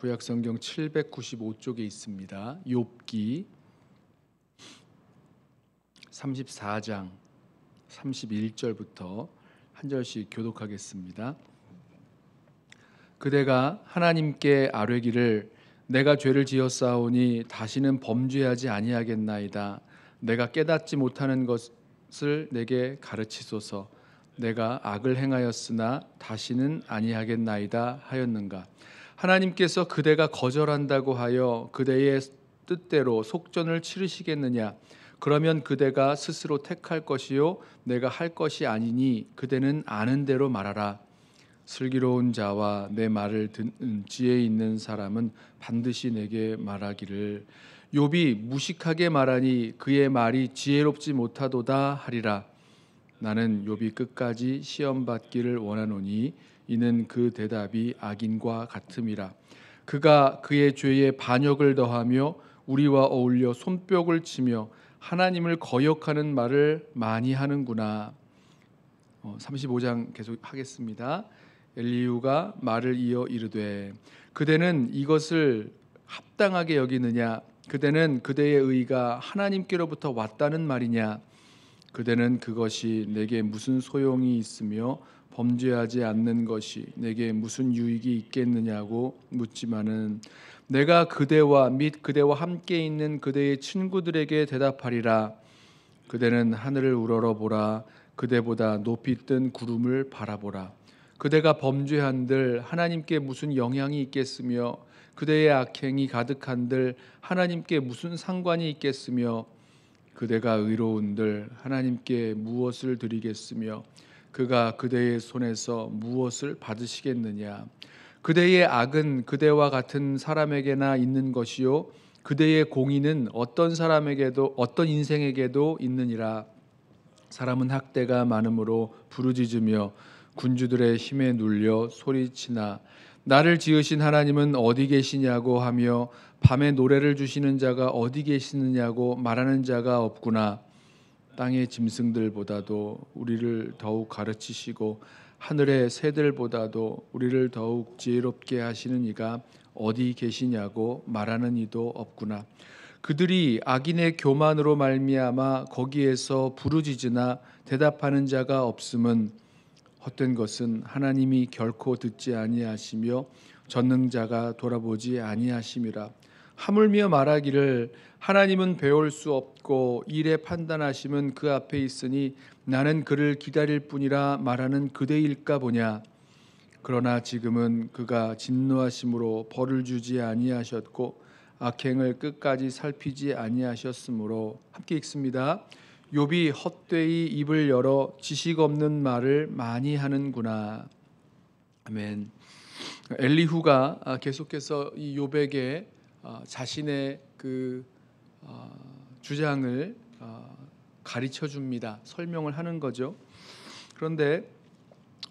구약 성경 795쪽에 있습니다. 욥기 34장 31절부터 한 절씩 교독하겠습니다. 그대가 하나님께 아뢰기를 내가 죄를 지었사오니 다시는 범죄하지 아니하겠나이다. 내가 깨닫지 못하는 것을 내게 가르치소서. 내가 악을 행하였으나 다시는 아니하겠나이다 하였는가. 하나님께서 그대가 거절한다고 하여 그대의 뜻대로 속전을 치르시겠느냐 그러면 그대가 스스로 택할 것이요 내가 할 것이 아니니 그대는 아는 대로 말하라 슬기로운 자와 내 말을 듣는 지혜 있는 사람은 반드시 내게 말하기를 욥이 무식하게 말하니 그의 말이 지혜롭지 못하도다 하리라 나는 요비 끝까지 시험 받기를 원하노니 이는 그 대답이 악인과 같음이라 그가 그의 죄에 반역을 더하며 우리와 어울려 손뼉을 치며 하나님을 거역하는 말을 많이 하는구나. 35장 어, 계속 하겠습니다. 엘리우가 말을 이어 이르되 그대는 이것을 합당하게 여기느냐 그대는 그대의 의가 하나님께로부터 왔다는 말이냐 그대는 그것이 내게 무슨 소용이 있으며 범죄하지 않는 것이 내게 무슨 유익이 있겠느냐고 묻지만은 내가 그대와 및 그대와 함께 있는 그대의 친구들에게 대답하리라 그대는 하늘을 우러러 보라 그대보다 높이 뜬 구름을 바라보라 그대가 범죄한들 하나님께 무슨 영향이 있겠으며 그대의 악행이 가득한들 하나님께 무슨 상관이 있겠으며 그대가 의로운들 하나님께 무엇을 드리겠으며 그가 그대의 손에서 무엇을 받으시겠느냐 그대의 악은 그대와 같은 사람에게나 있는 것이요 그대의 공의는 어떤 사람에게도 어떤 인생에게도 있느니라 사람은 학대가 많으므로 부르짖으며 군주들의 힘에 눌려 소리치나 나를 지으신 하나님은 어디 계시냐고 하며 밤에 노래를 주시는 자가 어디 계시느냐고 말하는 자가 없구나. 땅의 짐승들보다도 우리를 더욱 가르치시고 하늘의 새들보다도 우리를 더욱 지혜롭게 하시는 이가 어디 계시냐고 말하는 이도 없구나. 그들이 악인의 교만으로 말미암아 거기에서 부르짖으나 대답하는 자가 없음은 헛된 것은 하나님이 결코 듣지 아니하시며 전능자가 돌아보지 아니하심이라 하물며 말하기를 하나님은 배울 수 없고 일에 판단하심은 그 앞에 있으니 나는 그를 기다릴 뿐이라 말하는 그대일까 보냐 그러나 지금은 그가 진노하심으로 벌을 주지 아니하셨고 악행을 끝까지 살피지 아니하셨으므로 함께 읽습니다. 욥이 헛되이 입을 열어 지식 없는 말을 많이 하는구나. 아멘. 엘리후가 아, 계속해서 이 욥에게 아, 자신의 그 아, 주장을 가르쳐 줍니다. 설명을 하는 거죠. 그런데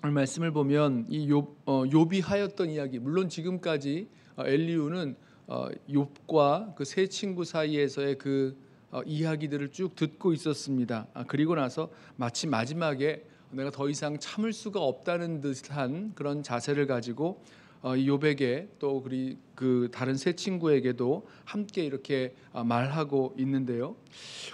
오늘 말씀을 보면 이 욥, 어, 이 하였던 이야기 물론 지금까지 엘리후는 어, 욥과 그 세 친구 사이에서의 그 어, 이야기들을 쭉 듣고 있었습니다. 아, 그리고 나서 마치 마지막에 내가 더 이상 참을 수가 없다는 듯한 그런 자세를 가지고 어, 요백에 또 우리 그 다른 세 친구에게도 함께 이렇게 어, 말하고 있는데요.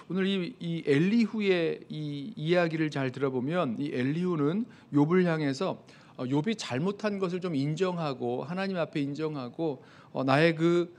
오늘 이, 엘리후의 이 이야기를 잘 들어보면 이 엘리후는 요을 향해서 요비 잘못한 것을 좀 인정하고 하나님 앞에 인정하고 나의 그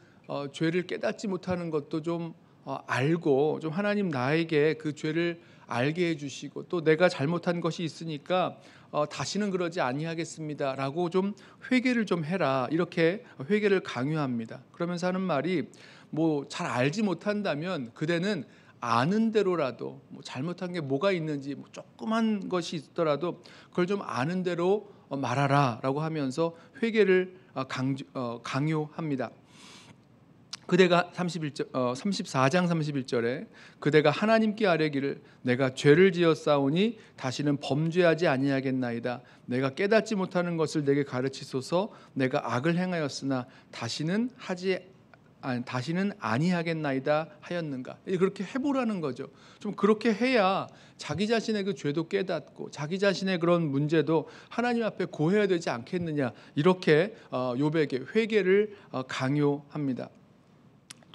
죄를 깨닫지 못하는 것도 좀 어, 알고 좀 하나님 나에게 그 죄를 알게 해주시고 또 내가 잘못한 것이 있으니까 어, 다시는 그러지 아니하겠습니다라고 좀 회개를 좀 해라 이렇게 회개를 강요합니다. 그러면서 하는 말이 뭐 잘 알지 못한다면 그대는 아는 대로라도 뭐 잘못한 게 뭐가 있는지 뭐 조그만 것이 있더라도 그걸 좀 아는 대로 어, 말하라라고 하면서 회개를 어, 강 강요합니다. 그대가 31절 어, 34장 31절에 그대가 하나님께 아뢰기를 내가 죄를 지었사오니 다시는 범죄하지 아니하겠나이다 내가 깨닫지 못하는 것을 내게 가르치소서 내가 악을 행하였으나 다시는 하지 아니, 다시는 아니하겠나이다 하였는가 그렇게 해보라는 거죠. 좀 그렇게 해야 자기 자신의 그 죄도 깨닫고 자기 자신의 그런 문제도 하나님 앞에 고해야 되지 않겠느냐 이렇게 어, 요백에 회개를 어, 강요합니다.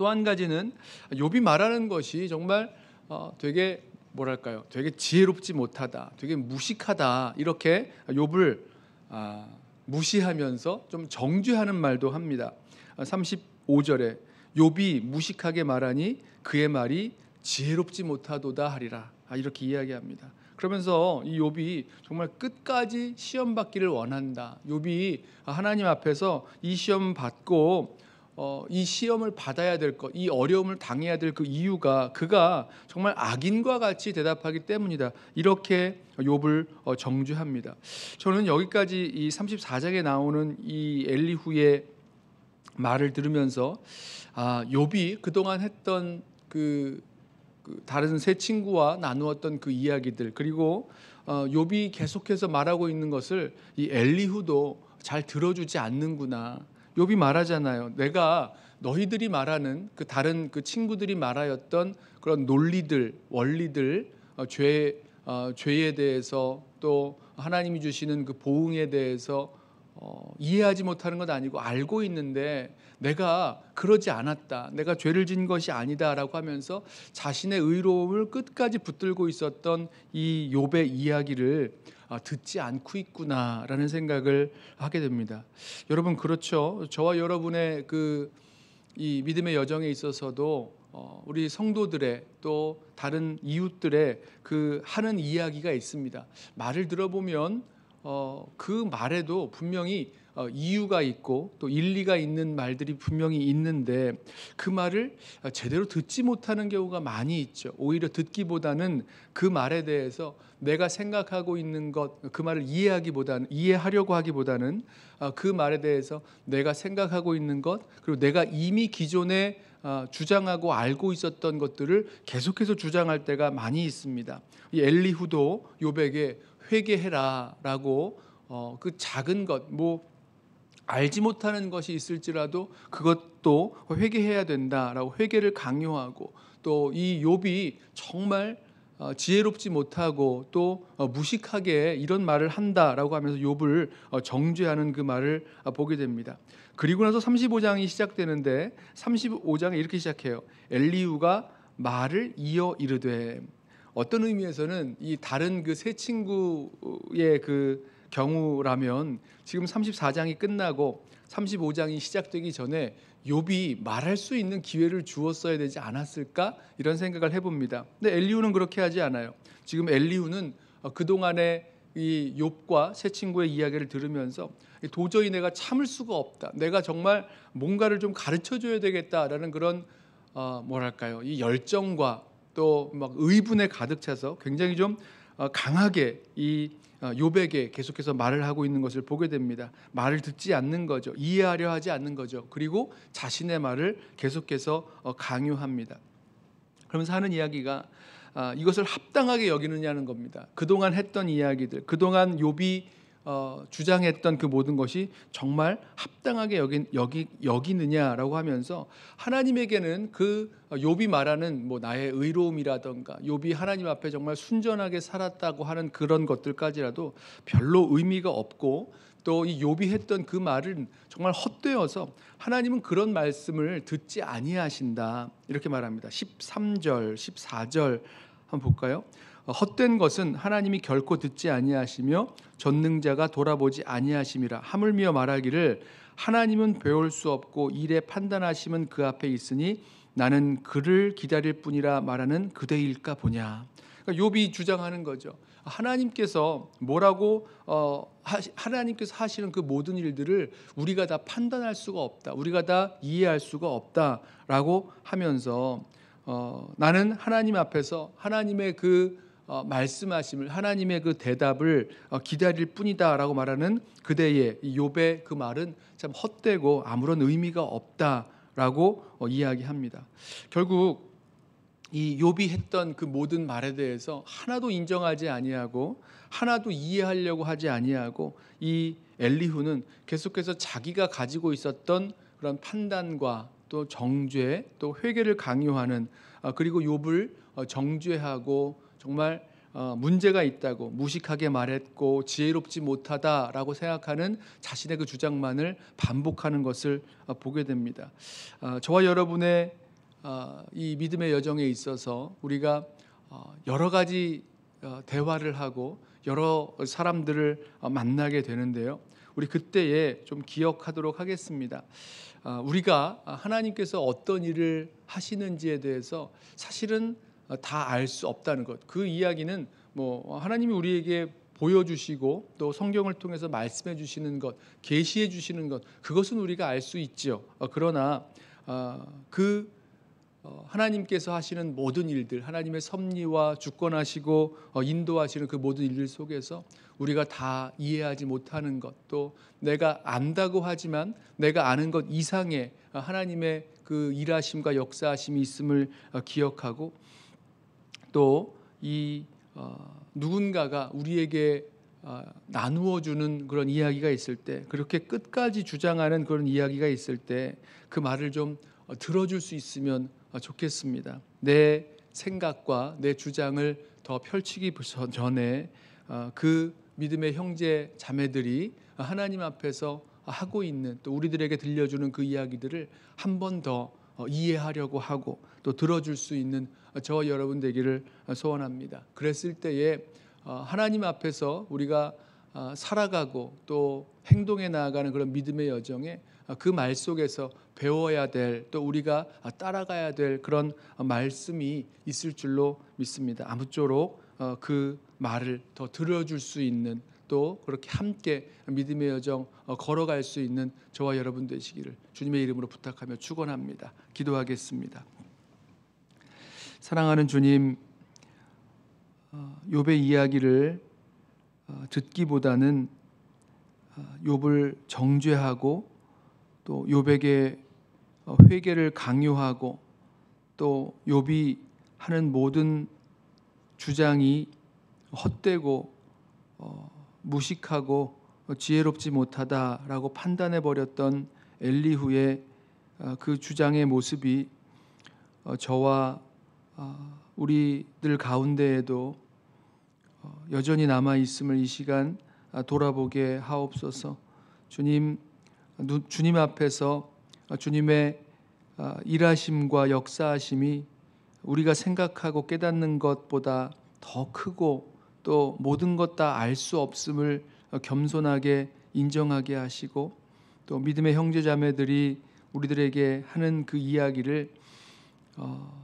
또한 가지는 욥이 말하는 것이 정말 어, 되게 뭐랄까요? 되게 지혜롭지 못하다, 되게 무식하다 이렇게 욥을 아, 무시하면서 좀 정죄하는 말도 합니다. 35절에 아, 욥이 무식하게 말하니 그의 말이 지혜롭지 못하도다 하리라 아, 이렇게 이야기합니다. 그러면서 이 욥이 정말 끝까지 시험 받기를 원한다. 욥이 하나님 앞에서 이 시험 받고 어, 이 시험을 받아야 될 것, 이 어려움을 당해야 될 그 이유가 그가 정말 악인과 같이 대답하기 때문이다. 이렇게 욥을 어, 정죄합니다. 저는 여기까지 이 34장에 나오는 이 엘리후의 말을 들으면서 아, 욥이 그동안 했던 그, 그 다른 세 친구와 나누었던 그 이야기들 그리고 어, 욥이 계속해서 말하고 있는 것을 이 엘리후도 잘 들어주지 않는구나. 욥이 말하잖아요. 내가 너희들이 말하는 그 다른 그 친구들이 말하였던 그런 논리들, 원리들, 어, 죄 어, 죄에 대해서 또 하나님이 주시는 그 보응에 대해서 어, 이해하지 못하는 건 아니고 알고 있는데 내가 그러지 않았다. 내가 죄를 진 것이 아니다라고 하면서 자신의 의로움을 끝까지 붙들고 있었던 이 욥의 이야기를 아, 듣지 않고 있구나라는 생각을 하게 됩니다. 여러분 그렇죠. 저와 여러분의 그 이 믿음의 여정에 있어서도 어, 우리 성도들의 또 다른 이웃들의 그 하는 이야기가 있습니다. 말을 들어보면 어, 그 말에도 분명히 어, 이유가 있고 또 일리가 있는 말들이 분명히 있는데 그 말을 어, 제대로 듣지 못하는 경우가 많이 있죠. 오히려 듣기보다는 그 말에 대해서 내가 생각하고 있는 것 그 말을 이해하기보다는 이해하려고 하기보다는 어, 그 말에 대해서 내가 생각하고 있는 것 그리고 내가 이미 기존에 어, 주장하고 알고 있었던 것들을 계속해서 주장할 때가 많이 있습니다. 이 엘리후도 요백의 회개해라라고 어, 그 작은 것, 뭐 알지 못하는 것이 있을지라도 그것도 회개해야 된다라고 회개를 강요하고 또 이 욥이 정말 어, 지혜롭지 못하고 또 어, 무식하게 이런 말을 한다라고 하면서 욥을 어, 정죄하는 그 말을 아, 보게 됩니다. 그리고 나서 35장이 시작되는데 35장에 이렇게 시작해요. 엘리우가 말을 이어 이르되 어떤 의미에서는 이 다른 그세 친구의 그 경우라면 지금 34장이 끝나고 35장이 시작되기 전에 욥이 말할 수 있는 기회를 주었어야 되지 않았을까 이런 생각을 해봅니다. 근데 엘리우는 그렇게 하지 않아요. 지금 엘리우는 어, 그 동안에 이 욥과 새 친구의 이야기를 들으면서 도저히 내가 참을 수가 없다. 내가 정말 뭔가를 좀 가르쳐 줘야 되겠다라는 그런 어, 뭐랄까요 이 열정과 또막 의분에 가득 차서 굉장히 좀 어, 강하게 이 어, 요백에 계속해서 말을 하고 있는 것을 보게 됩니다. 말을 듣지 않는 거죠. 이해하려 하지 않는 거죠. 그리고 자신의 말을 계속해서 어, 강요합니다. 그러면서 하는 이야기가 아, 이것을 합당하게 여기느냐는 겁니다. 그동안 했던 이야기들, 그동안 요비 어, 주장했던 그 모든 것이 정말 합당하게 여기, 여기, 여기느냐라고 하면서 하나님에게는 그 어, 요비 말하는 뭐 나의 의로움이라든가 요비 하나님 앞에 정말 순전하게 살았다고 하는 그런 것들까지라도 별로 의미가 없고 또 이 요비 했던 그 말은 정말 헛되어서 하나님은 그런 말씀을 듣지 아니하신다 이렇게 말합니다. 13절, 14절 한번 볼까요? 어, 헛된 것은 하나님이 결코 듣지 아니하시며 전능자가 돌아보지 아니하심이라 하물며 말하기를 하나님은 배울 수 없고 일에 판단하심은 그 앞에 있으니 나는 그를 기다릴 뿐이라 말하는 그대일까 보냐. 그러니까 요비 주장하는 거죠. 하나님께서 뭐라고 어, 하나님께서 하시는 그 모든 일들을 우리가 다 판단할 수가 없다. 우리가 다 이해할 수가 없다라고 하면서 어, 나는 하나님 앞에서 하나님의 그 어, 말씀하심을 하나님의 그 대답을 어, 기다릴 뿐이다라고 말하는 그대의 요배 그 말은 참 헛되고 아무런 의미가 없다라고 어, 이야기합니다. 결국 이 요비 했던 그 모든 말에 대해서 하나도 인정하지 아니하고 하나도 이해하려고 하지 아니하고 이 엘리후는 계속해서 자기가 가지고 있었던 그런 판단과 또 정죄 또 회개를 강요하는 아, 그리고 요을 어, 정죄하고 정말 어, 문제가 있다고 무식하게 말했고 지혜롭지 못하다라고 생각하는 자신의 그 주장만을 반복하는 것을 어, 보게 됩니다. 어, 저와 여러분의 이 믿음의 여정에 있어서 우리가 여러 가지 대화를 하고 여러 사람들을 만나게 되는데요. 우리 그때에 좀 기억하도록 하겠습니다. 우리가 하나님께서 어떤 일을 하시는지에 대해서 사실은 어, 다알 수 없다는 것. 그 이야기는 뭐 하나님이 우리에게 보여주시고 또 성경을 통해서 말씀해 주시는 것, 계시해 주시는 것, 그것은 우리가 알 수 있지요. 어, 그러나 어, 그 하나님께서 하시는 모든 일들, 하나님의 섭리와 주권하시고 인도하시는 그 모든 일들 속에서 우리가 다 이해하지 못하는 것, 또 내가 안다고 하지만 내가 아는 것 이상의 하나님의 그 일하심과 역사하심이 있음을 기억하고 또이 어, 누군가가 우리에게 어, 나누어 주는 그런 이야기가 있을 때 그렇게 끝까지 주장하는 그런 이야기가 있을 때 그 말을 좀 어, 들어줄 수 있으면 어, 좋겠습니다. 내 생각과 내 주장을 더 펼치기 전에 어, 그 믿음의 형제 자매들이 하나님 앞에서 하고 있는 또 우리들에게 들려주는 그 이야기들을 한 번더 어, 이해하려고 하고 또 들어줄 수 있는 저와 여러분 되기를 소원합니다. 그랬을 때에 어, 하나님 앞에서 우리가 어, 살아가고 또 행동해 나아가는 그런 믿음의 여정에 어, 그말 속에서 배워야 될 또 우리가 따라가야 될 그런 말씀이 있을 줄로 믿습니다. 아무쪼록 그 말을 더 들어줄 수 있는 또 그렇게 함께 믿음의 여정 걸어갈 수 있는 저와 여러분 되시기를 주님의 이름으로 부탁하며 축원합니다. 기도하겠습니다. 사랑하는 주님, 욥의 어, 이야기를 어, 듣기보다는 욥을 어, 정죄하고 또 욥에게 회개를 강요하고 또 욥이 하는 모든 주장이 헛되고 무식하고 지혜롭지 못하다라고 판단해 버렸던 엘리후의 그 주장의 모습이 저와 어, 우리들 가운데에도 어, 여전히 남아 있음을 이 시간 아, 돌아보게 하옵소서. 주님 주님 앞에서 아, 주님의 아, 일하심과 역사하심이 우리가 생각하고 깨닫는 것보다 더 크고 또 모든 것 다 알 수 없음을 어, 겸손하게 인정하게 하시고 또 믿음의 형제자매들이 우리들에게 하는 그 이야기를 어,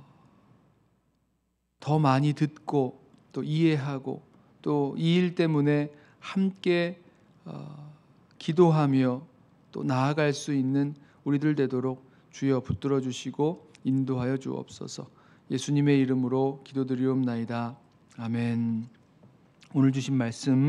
더 많이 듣고 또 이해하고 또 이 일 때문에 함께 어, 기도하며 또 나아갈 수 있는 우리들 되도록 주여 붙들어 주시고 인도하여 주옵소서. 예수님의 이름으로 기도드리옵나이다. 아멘. 오늘 주신 말씀